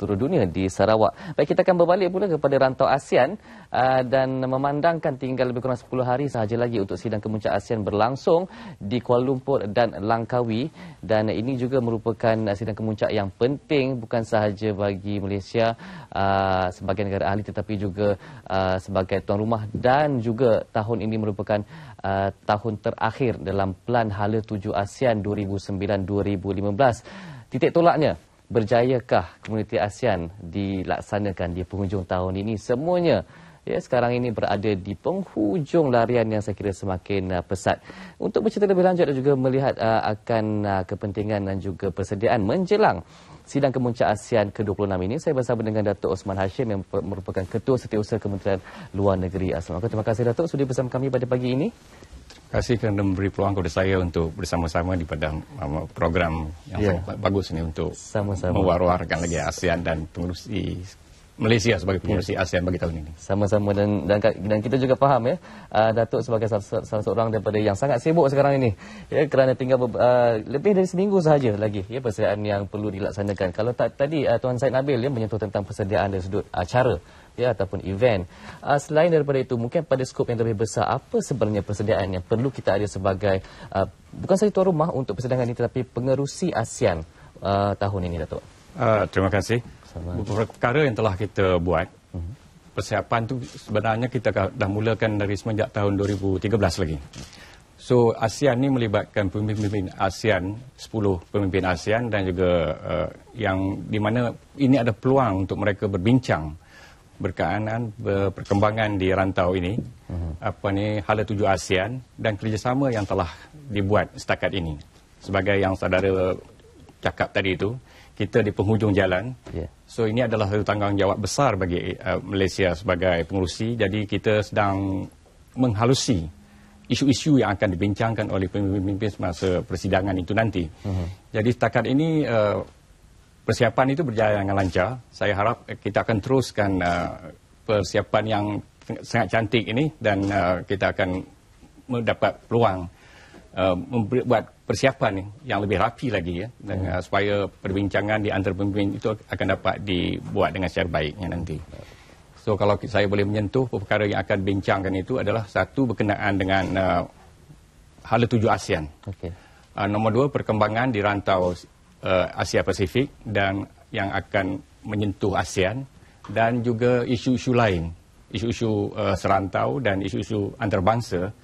seluruh dunia di Sarawak. Baik kita akan berbalik pula kepada rantau ASEAN uh, dan memandangkan tinggal lebih kurang 10 hari sahaja lagi untuk sidang kemuncak ASEAN berlangsung di Kuala Lumpur dan Langkawi dan ini juga merupakan sidang kemuncak yang penting bukan sahaja bagi Malaysia uh, sebagai negara ahli tetapi juga uh, sebagai tuan rumah dan juga tahun ini merupakan Uh, tahun terakhir dalam pelan hala tuju ASEAN 2009-2015 titik tolaknya berjayakah komuniti ASEAN dilaksanakan di penghujung tahun ini semuanya ya sekarang ini berada di penghujung larian yang saya kira semakin uh, pesat untuk bercerita lebih lanjut dan juga melihat uh, akan uh, kepentingan dan juga persediaan menjelang sidang kemuncak ASEAN ke-26 ini saya bersama dengan Datuk Osman Hashim yang merupakan ketua setiausaha Kementerian Luar Negeri Assalamualaikum terima kasih Datuk sudah bersama kami pada pagi ini kasih kerana memberi peluang kepada saya untuk bersama-sama di pada um, program yang yeah. sangat bagus ini untuk mewar-warkan lagi ASEAN dan pengurusi Malaysia sebagai pengurusi ya. yeah. ASEAN bagi tahun ini. Sama-sama dan, dan dan kita juga faham ya uh, Datuk sebagai salah, salah seorang daripada yang sangat sibuk sekarang ini ya kerana tinggal uh, lebih dari seminggu sahaja lagi ya persediaan yang perlu dilaksanakan. Kalau tak tadi uh, Tuan Said Nabil ya menyentuh tentang persediaan dari sudut acara uh, ya ataupun event. Uh, selain daripada itu, mungkin pada skop yang lebih besar, apa sebenarnya persediaan yang perlu kita ada sebagai uh, bukan sahaja tuan rumah untuk persediaan ini tetapi pengerusi ASEAN uh, tahun ini, Datuk? Uh, terima kasih. Beberapa perkara yang telah kita buat, uh mhm. -huh. persiapan itu sebenarnya kita dah mulakan dari semenjak tahun 2013 lagi. So ASEAN ini melibatkan pemimpin pemimpin ASEAN, 10 pemimpin ASEAN dan juga uh, yang di mana ini ada peluang untuk mereka berbincang uh, berkaitan perkembangan di rantau ini uh-huh. apa ni hala tuju ASEAN dan kerjasama yang telah dibuat setakat ini sebagai yang saudara cakap tadi itu kita di penghujung jalan yeah. so ini adalah satu tanggungjawab besar bagi uh, Malaysia sebagai pengurusi jadi kita sedang menghalusi isu-isu yang akan dibincangkan oleh pemimpin-pemimpin semasa persidangan itu nanti uh-huh. jadi setakat ini uh, persiapan itu berjalan dengan lancar. Saya harap eh, kita akan teruskan uh, persiapan yang sangat cantik ini dan uh, kita akan mendapat peluang uh, buat persiapan yang lebih rapi lagi ya, dan, uh, supaya perbincangan di antara pemimpin itu akan dapat dibuat dengan secara baiknya nanti. So kalau saya boleh menyentuh perkara yang akan bincangkan itu adalah satu berkenaan dengan uh, hala tuju ASEAN. Okay. Uh, nombor dua perkembangan di rantau uh, Asia Pasifik dan yang akan menyentuh ASEAN dan juga isu-isu lain, isu-isu uh, serantau dan isu-isu antarabangsa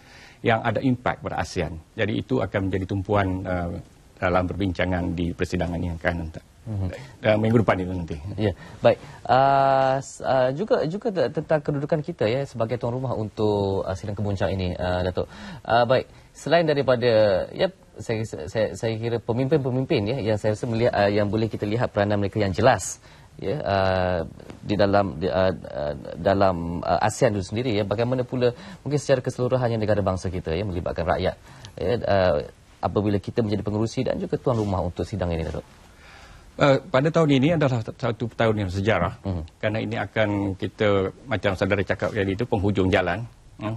yang ada impak pada ASEAN. Jadi itu akan menjadi tumpuan uh, dalam perbincangan di persidangan yang akan nanti. Uh, minggu depan itu nanti. Ya, baik. Uh, uh, juga juga tentang kedudukan kita ya sebagai tuan rumah untuk uh, sidang kebuncang ini, uh, Datuk. Uh, baik. Selain daripada ya, saya, saya, saya kira pemimpin-pemimpin ya yang saya rasa melihat uh, yang boleh kita lihat peranan mereka yang jelas ya uh, di dalam di, uh, uh, dalam uh, ASEAN itu sendiri ya bagaimana pula mungkin secara keseluruhannya negara bangsa kita ya melibatkan rakyat ya uh, apabila kita menjadi pengerusi dan juga tuan rumah untuk sidang ini Datuk. Uh, pada tahun ini adalah satu tahun yang sejarah uh hmm. -huh. kerana ini akan kita macam saudara cakap tadi itu penghujung jalan uh,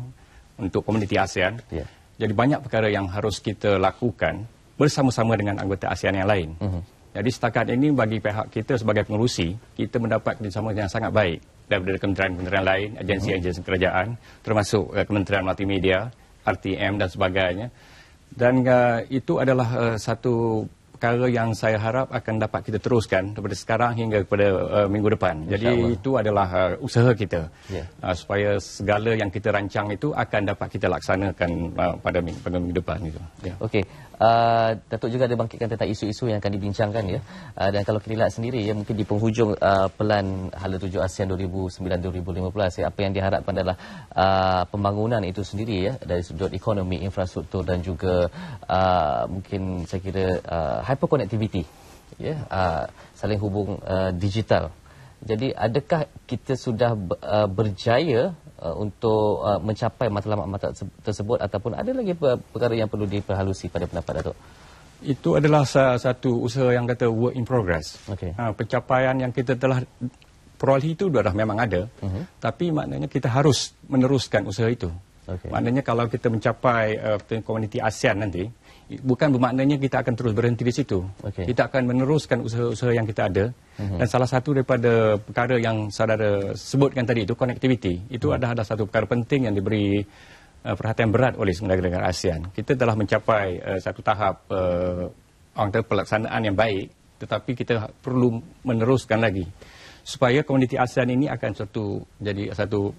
untuk komuniti ASEAN. Yeah. Jadi banyak perkara yang harus kita lakukan bersama-sama dengan anggota ASEAN yang lain. Uh mhm. -huh. Jadi setakat ini bagi pihak kita sebagai pengurusi, kita mendapat kerjasama yang sangat baik daripada kementerian-kementerian lain, agensi-agensi kerajaan, termasuk uh, Kementerian Multimedia, RTM dan sebagainya. Dan uh, itu adalah uh, satu perkara yang saya harap akan dapat kita teruskan daripada sekarang hingga kepada uh, minggu depan. Insya Jadi Allah. itu adalah uh, usaha kita yeah. uh, supaya segala yang kita rancang itu akan dapat kita laksanakan uh, pada, minggu, pada minggu depan itu. Yeah. Okey. Uh, Datuk juga ada bangkitkan tentang isu-isu yang akan dibincangkan ya. Uh, dan kalau kita lihat sendiri ya mungkin di penghujung uh, pelan Hala 7 ASEAN 2009-2015 ya, apa yang diharapkan adalah uh, pembangunan itu sendiri ya dari sudut ekonomi, infrastruktur dan juga uh, mungkin saya kira uh, hyperconnectivity yeah, ya, uh, saling hubung uh, digital jadi adakah kita sudah uh, berjaya uh, untuk uh, mencapai matlamat-matlamat tersebut ataupun ada lagi perkara yang perlu diperhalusi pada pendapat Datuk? Itu adalah satu usaha yang kata work in progress. Okay. Ha, pencapaian yang kita telah peroleh itu sudah memang ada uh-huh. tapi maknanya kita harus meneruskan usaha itu. Okay. Maknanya kalau kita mencapai uh, komuniti ASEAN nanti, bukan bermaknanya kita akan terus berhenti di situ. Okay. Kita akan meneruskan usaha-usaha yang kita ada. Mhm. Dan salah satu daripada perkara yang saudara sebutkan tadi itu konektiviti itu hmm. adalah ada satu perkara penting yang diberi uh, perhatian berat oleh negara-negara ASEAN. Kita telah mencapai uh, satu tahap uh, pelaksanaan yang baik, tetapi kita perlu meneruskan lagi supaya komuniti ASEAN ini akan satu jadi satu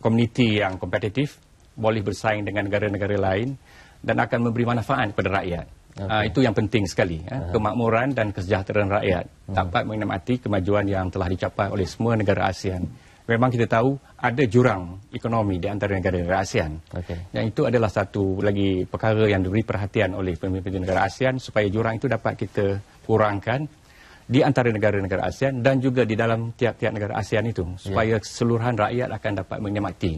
komuniti yang kompetitif, boleh bersaing dengan negara-negara lain dan akan memberi manfaat kepada rakyat. Ah, okay. Uh, itu yang penting sekali. Uh, kemakmuran dan kesejahteraan rakyat hmm. dapat menikmati kemajuan yang telah dicapai oleh semua negara ASEAN. Memang kita tahu ada jurang ekonomi di antara negara-negara ASEAN. Okay. Dan itu adalah satu lagi perkara yang diberi perhatian oleh pemimpin negara ASEAN supaya jurang itu dapat kita kurangkan di antara negara-negara ASEAN dan juga di dalam tiap-tiap negara ASEAN itu ya. supaya yeah. keseluruhan rakyat akan dapat menikmati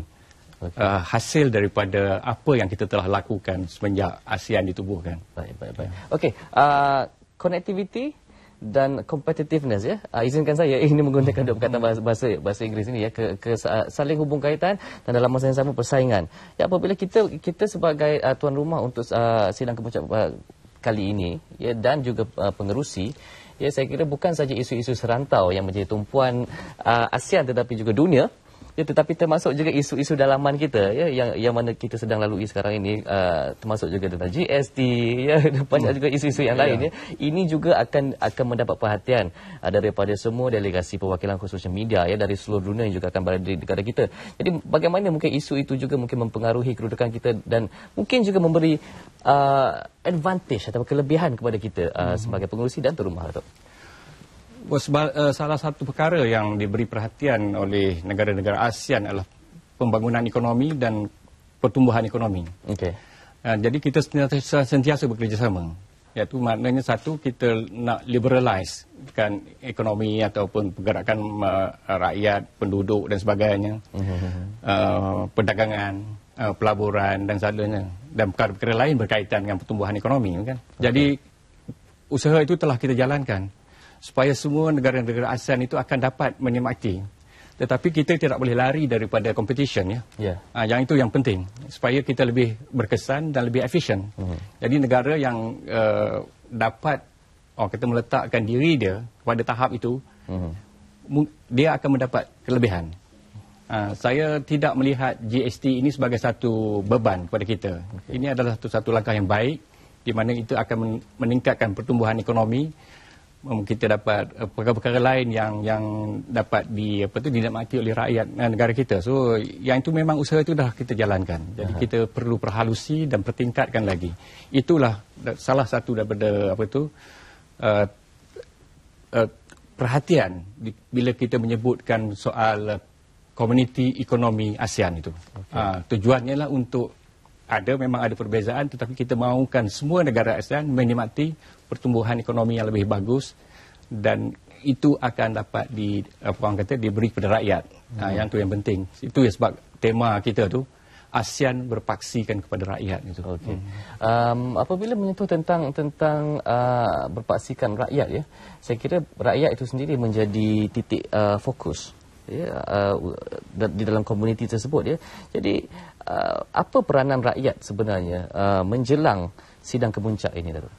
okay. uh, ah, hasil daripada apa yang kita telah lakukan semenjak ASEAN ditubuhkan. Baik, baik, baik. Okey, uh, connectivity dan competitiveness ya. Uh, izinkan saya ini menggunakan dua perkataan bahasa, bahasa bahasa Inggeris ini ya ke, ke saling hubung kaitan dan dalam masa yang sama persaingan. Ya apabila kita kita sebagai uh, tuan rumah untuk uh, sidang kepuncak uh, kali ini ya dan juga uh, pengerusi ya saya kira bukan saja isu-isu serantau yang menjadi tumpuan uh, ASEAN tetapi juga dunia ya tetapi termasuk juga isu-isu dalaman kita ya yang yang mana kita sedang lalui sekarang ini uh, termasuk juga tentang GST ya banyak hmm. juga isu-isu yang lain yeah. ya ini juga akan akan mendapat perhatian uh, daripada semua delegasi perwakilan khususnya media ya dari seluruh dunia yang juga akan berada di negara kita jadi bagaimana mungkin isu itu juga mungkin mempengaruhi kedudukan kita dan mungkin juga memberi uh, advantage atau kelebihan kepada kita uh, hmm. sebagai pengurusi dan terumah tu Eh, salah satu perkara yang diberi perhatian oleh negara-negara ASEAN adalah pembangunan ekonomi dan pertumbuhan ekonomi. Okey. Eh, jadi kita sentiasa, sentiasa bekerjasama. Iaitu maknanya satu kita nak liberalize kan ekonomi ataupun pergerakan uh, rakyat, penduduk dan sebagainya. Uh, perdagangan, uh, pelaburan dan sebagainya dan perkara-perkara lain berkaitan dengan pertumbuhan ekonomi kan. Okay. Jadi usaha itu telah kita jalankan supaya semua negara-negara ASEAN itu akan dapat menikmati. Tetapi kita tidak boleh lari daripada competition ya. Yeah. Ya. Ha, yang itu yang penting supaya kita lebih berkesan dan lebih efisien. Mm -hmm. Jadi negara yang uh, dapat oh kita meletakkan diri dia pada tahap itu mm -hmm. dia akan mendapat kelebihan. Ha, saya tidak melihat GST ini sebagai satu beban kepada kita. Okay. Ini adalah satu satu langkah yang baik di mana itu akan meningkatkan pertumbuhan ekonomi kita dapat eh, perkara-perkara lain yang yang dapat di apa tu dinikmati oleh rakyat eh, negara kita. So yang itu memang usaha itu dah kita jalankan. Jadi Aha. kita perlu perhalusi dan pertingkatkan lagi. Itulah salah satu daripada apa tu uh, uh, perhatian di, bila kita menyebutkan soal komuniti ekonomi ASEAN itu. Okay. Uh, ah, tujuannya lah untuk ada memang ada perbezaan tetapi kita mahukan semua negara ASEAN menikmati pertumbuhan ekonomi yang lebih bagus dan itu akan dapat di apa orang kata diberi kepada rakyat. Ha, hmm. Ha, yang tu yang penting. Itu ya sebab tema kita tu ASEAN berpaksikan kepada rakyat itu. Okay. Hmm. Um, apabila menyentuh tentang tentang uh, berpaksikan rakyat ya. Saya kira rakyat itu sendiri menjadi titik uh, fokus ya uh, di dalam komuniti tersebut ya. Jadi uh, apa peranan rakyat sebenarnya uh, menjelang sidang kemuncak ini Datuk?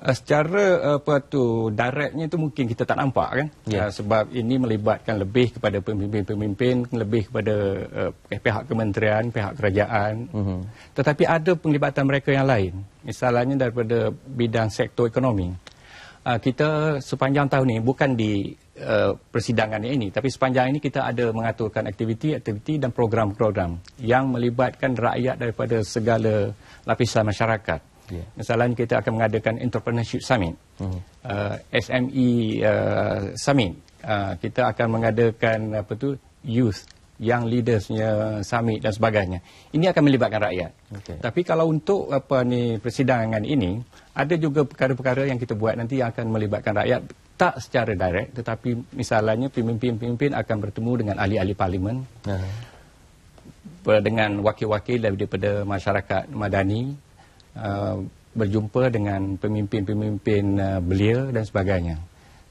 Uh, secara uh, apa tu directnya tu mungkin kita tak nampak kan yeah. Uh, sebab ini melibatkan lebih kepada pemimpin-pemimpin lebih kepada uh, eh, pihak kementerian pihak kerajaan mm-hmm. tetapi ada penglibatan mereka yang lain misalnya daripada bidang sektor ekonomi uh, kita sepanjang tahun ini bukan di Eh, persidangan ini tapi sepanjang ini kita ada mengaturkan aktiviti-aktiviti dan program-program yang melibatkan rakyat daripada segala lapisan masyarakat. Yeah. Misalnya kita akan mengadakan entrepreneurship summit. Mm. Uh, eh, SME uh, eh, summit. Uh, kita akan mengadakan apa tu youth yang leadersnya summit dan sebagainya. Ini akan melibatkan rakyat. Okay. Tapi kalau untuk apa ni persidangan ini ada juga perkara-perkara yang kita buat nanti yang akan melibatkan rakyat tak secara direct tetapi misalnya pemimpin-pemimpin akan bertemu dengan ahli-ahli parlimen uh-huh. dengan wakil-wakil daripada masyarakat madani uh, berjumpa dengan pemimpin-pemimpin uh, belia dan sebagainya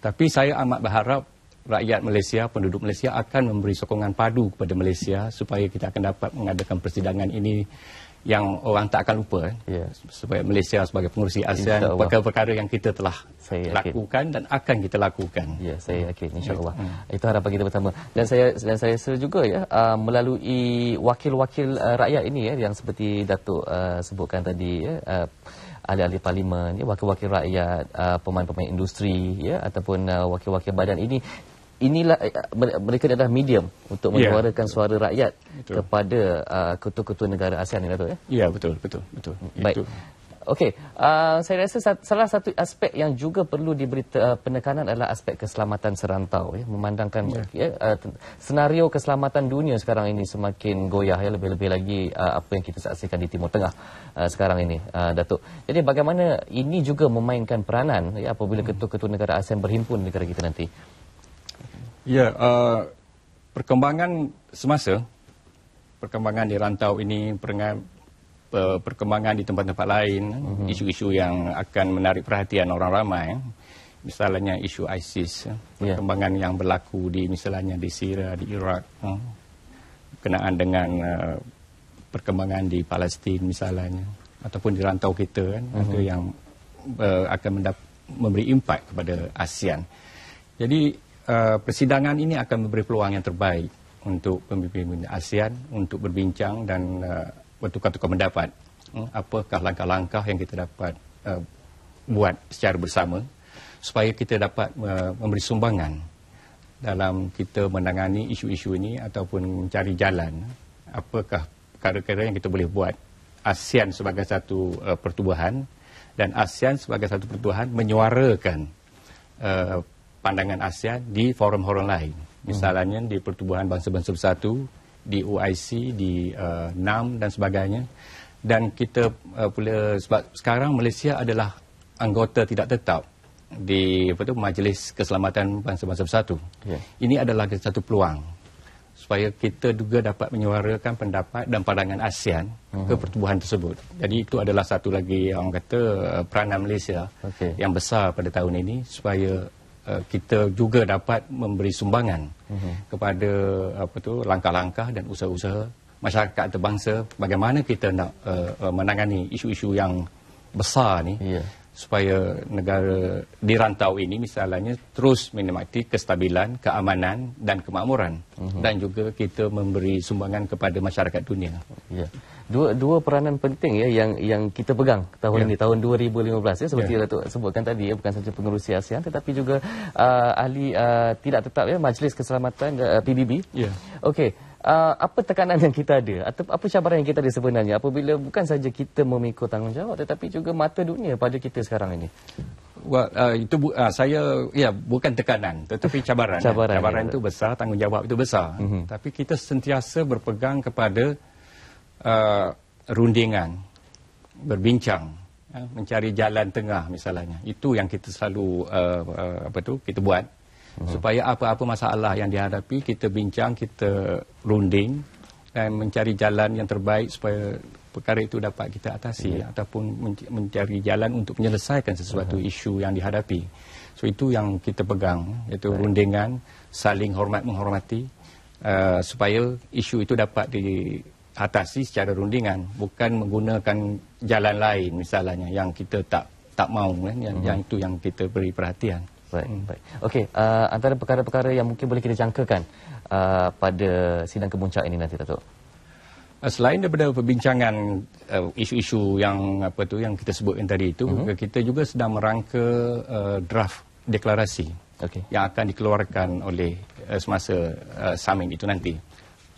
tapi saya amat berharap rakyat Malaysia penduduk Malaysia akan memberi sokongan padu kepada Malaysia supaya kita akan dapat mengadakan persidangan ini yang orang tak akan lupa eh. ya. sebagai Malaysia sebagai pengurusi ASEAN perkara-perkara yang kita telah saya lakukan dan akan kita lakukan. Ya, saya yakin insya-Allah. Ya. Hmm. Itu harapan kita bersama. Dan saya dan saya rasa juga ya uh, melalui wakil-wakil uh, rakyat ini ya yang seperti Datuk uh, sebutkan tadi ya uh, ahli-ahli parlimen ya, wakil-wakil rakyat uh, pemain-pemain industri ya ataupun uh, wakil-wakil badan ini inilah eh, mereka adalah medium untuk ya. menyuarakan ya, suara rakyat betul. kepada uh, ketua-ketua negara ASEAN ini, Dato' ya? Ya, betul, betul, betul. Baik. Itu. Okey, uh, saya rasa salah satu aspek yang juga perlu diberi uh, ah, penekanan adalah aspek keselamatan serantau ya, memandangkan ya. Ya, uh, senario keselamatan dunia sekarang ini semakin goyah ya lebih-lebih lagi uh, apa yang kita saksikan di Timur Tengah uh, sekarang ini uh, Datuk. Jadi bagaimana ini juga memainkan peranan ya apabila hmm. ketua-ketua negara ASEAN berhimpun negara kita nanti? Ya, uh, perkembangan semasa, perkembangan di rantau ini, perkembangan eh, di tempat-tempat lain, mhm. isu-isu mm-hmm. yang akan menarik perhatian orang ramai, misalnya isu ISIS, ya. perkembangan yeah. yang berlaku di misalnya di Syria, di Iraq, eh, kenaan dengan uh, perkembangan di Palestin misalnya, ataupun di rantau kita, kan, mm-hmm. ada yang uh, akan memberi impak kepada ASEAN. Jadi Eh, persidangan ini akan memberi peluang yang terbaik untuk pemimpin ASEAN untuk berbincang dan uh, bertukar-tukar pendapat uh, apakah langkah-langkah yang kita dapat uh, buat secara bersama supaya kita dapat uh, memberi sumbangan dalam kita menangani isu-isu ini ataupun mencari jalan apakah perkara-perkara yang kita boleh buat ASEAN sebagai satu uh, pertubuhan dan ASEAN sebagai satu pertubuhan menyuarakan uh, pandangan Asia di forum-forum lain. Misalnya di Pertubuhan Bangsa-Bangsa Bersatu, di UIC, di uh, NAM dan sebagainya. Dan kita uh, pula sebab sekarang Malaysia adalah anggota tidak tetap di apa tu, Majlis Keselamatan Bangsa-Bangsa Bersatu. Yeah. Ini adalah satu peluang supaya kita juga dapat menyuarakan pendapat dan pandangan ASEAN uhum. ke mhm. pertubuhan tersebut. Jadi itu adalah satu lagi orang kata uh, peranan Malaysia okay. yang besar pada tahun ini supaya Eh, kita juga dapat memberi sumbangan uh-huh. kepada apa tu langkah-langkah dan usaha-usaha masyarakat terbangsa bagaimana kita nak uh, uh, menangani isu-isu yang besar ni yeah. supaya negara di rantau ini misalnya terus menikmati kestabilan, keamanan dan kemakmuran uh-huh. dan juga kita memberi sumbangan kepada masyarakat dunia. Yeah dua dua peranan penting ya yang yang kita pegang tahun ya. ini tahun 2015 ya seperti ya. Datuk sebutkan tadi ya bukan saja pengerusi ASEAN tetapi juga uh, ahli uh, tidak tetap ya Majlis Keselamatan uh, PBB. Ya. Okey. Uh, apa tekanan yang kita ada atau apa cabaran yang kita ada sebenarnya apabila bukan saja kita memikul tanggungjawab tetapi juga mata dunia pada kita sekarang ini. Well, uh, itu bu- uh, saya ya yeah, bukan tekanan tetapi cabaran. Ya. cabaran cabaran ya. itu besar, tanggungjawab itu besar. Mm-hmm. Tapi kita sentiasa berpegang kepada uh, rundingan, berbincang, uh, mencari jalan tengah misalnya. Itu yang kita selalu uh, uh, apa tu kita buat hmm. supaya apa-apa masalah yang dihadapi kita bincang, kita runding dan mencari jalan yang terbaik supaya perkara itu dapat kita atasi yeah. ataupun mencari jalan untuk menyelesaikan sesuatu uh-huh. isu yang dihadapi. So itu yang kita pegang iaitu right. rundingan, saling hormat menghormati uh, supaya isu itu dapat di atasi secara rundingan bukan menggunakan jalan lain misalnya yang kita tak tak mahu kan? yang, hmm. yang mhm. itu yang kita beri perhatian baik hmm. baik okey uh, antara perkara-perkara yang mungkin boleh kita jangkakan uh, pada sidang kemuncak ini nanti Datuk uh, selain daripada perbincangan uh, isu-isu uh, yang apa tu yang kita sebutkan tadi itu hmm. kita juga sedang merangka uh, draft deklarasi okay. yang akan dikeluarkan oleh uh, semasa uh, summit itu nanti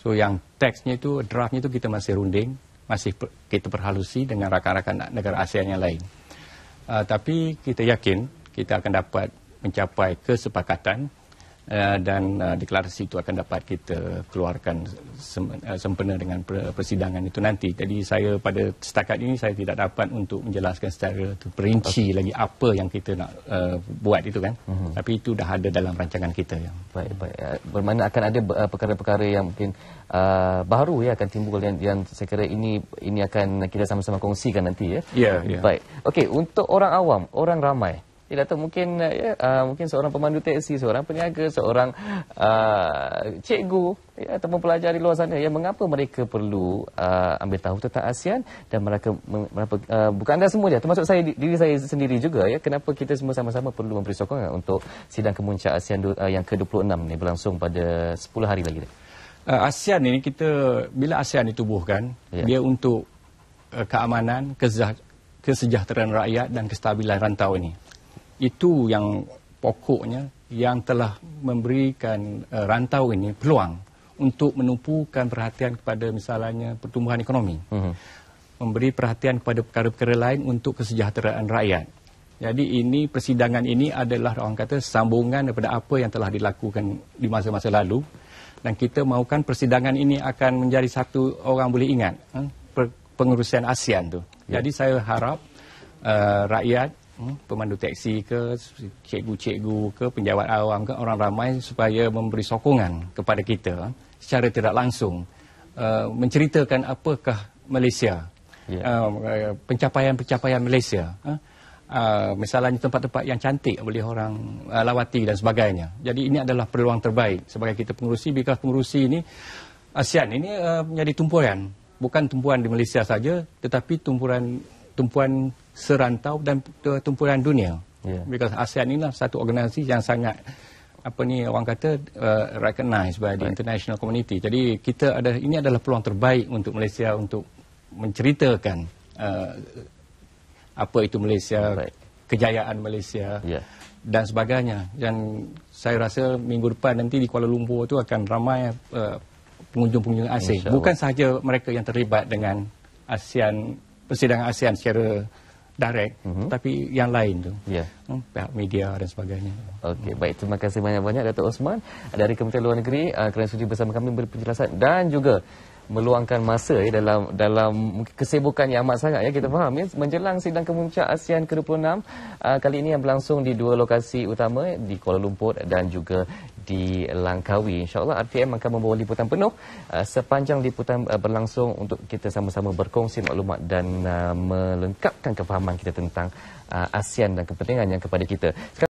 So yang teksnya itu, draftnya itu kita masih runding, masih per, kita perhalusi dengan rakan-rakan negara ASEAN yang lain. Uh, tapi kita yakin kita akan dapat mencapai kesepakatan Eh, dan uh, deklarasi itu akan dapat kita keluarkan sem uh, sempena dengan persidangan itu nanti. Jadi saya pada setakat ini saya tidak dapat untuk menjelaskan secara terperinci okay. lagi apa yang kita nak uh, buat itu kan. Mm -hmm. Tapi itu dah ada dalam rancangan kita. Ya. Baik, baik. Bermakna akan ada perkara-perkara yang mungkin uh, baru ya akan timbul yang, yang saya kira ini ini akan kita sama-sama kongsikan nanti ya. Ya, yeah, ya. Yeah. Baik. Okey, untuk orang awam, orang ramai dia datang mungkin ya, uh, mungkin seorang pemandu teksi, seorang peniaga, seorang uh, cikgu ya, ataupun pelajar di luar sana. Ya, mengapa mereka perlu uh, ambil tahu tentang ASEAN dan mereka, mereka uh, bukan anda semua saja, termasuk saya, diri saya sendiri juga. Ya, kenapa kita semua sama-sama perlu memberi sokongan untuk sidang kemuncak ASEAN uh, yang ke-26 ini berlangsung pada 10 hari lagi. Uh, ASEAN ini kita, bila ASEAN ditubuhkan, ya. dia untuk uh, keamanan, kesejahteraan rakyat dan kestabilan rantau ini itu yang pokoknya yang telah memberikan uh, rantau ini peluang untuk menumpukan perhatian kepada misalnya pertumbuhan ekonomi. Uh-huh. Memberi perhatian kepada perkara-perkara lain untuk kesejahteraan rakyat. Jadi ini persidangan ini adalah orang kata sambungan daripada apa yang telah dilakukan di masa-masa lalu dan kita mahukan persidangan ini akan menjadi satu orang boleh ingat eh, pengurusan ASEAN tu. Yeah. Jadi saya harap uh, rakyat Hmm? pemandu teksi ke, cikgu-cikgu ke, penjawat awam ke, orang ramai supaya memberi sokongan kepada kita secara tidak langsung uh, menceritakan apakah Malaysia, ya. uh, pencapaian-pencapaian yeah. uh, Malaysia. Uh, misalnya tempat-tempat yang cantik boleh orang uh, lawati dan sebagainya. Jadi ini adalah peluang terbaik sebagai kita pengurusi, bila pengurusi ini ASEAN ini uh, menjadi tumpuan. Bukan tumpuan di Malaysia saja, tetapi tumpuan tumpuan serantau dan tumpuan dunia. Yeah. Because ASEAN inilah satu organisasi yang sangat apa ni orang kata uh, recognized by the right. international community. Jadi kita ada ini adalah peluang terbaik untuk Malaysia untuk menceritakan uh, apa itu Malaysia, right. kejayaan Malaysia yeah. dan sebagainya. Dan saya rasa minggu depan nanti di Kuala Lumpur itu akan ramai uh, pengunjung-pengunjung asing. Bukan sahaja mereka yang terlibat dengan ASEAN persidangan ASEAN secara direct mm -hmm. tapi yang lain tu yeah. hmm, pihak media dan sebagainya ok hmm. baik terima kasih banyak-banyak Dato' Osman dari Kementerian Luar Negeri uh, ah, kerana sudi bersama kami penjelasan dan juga meluangkan masa ya, dalam dalam kesibukan yang amat sangat ya kita faham ya menjelang sidang kemuncak ASEAN ke-26 uh, ah, kali ini yang berlangsung di dua lokasi utama di Kuala Lumpur dan juga di Langkawi insyaallah RTM akan membawa liputan penuh uh, sepanjang liputan uh, berlangsung untuk kita sama-sama berkongsi maklumat dan uh, melengkapkan kefahaman kita tentang uh, ASEAN dan kepentingan yang kepada kita Sekarang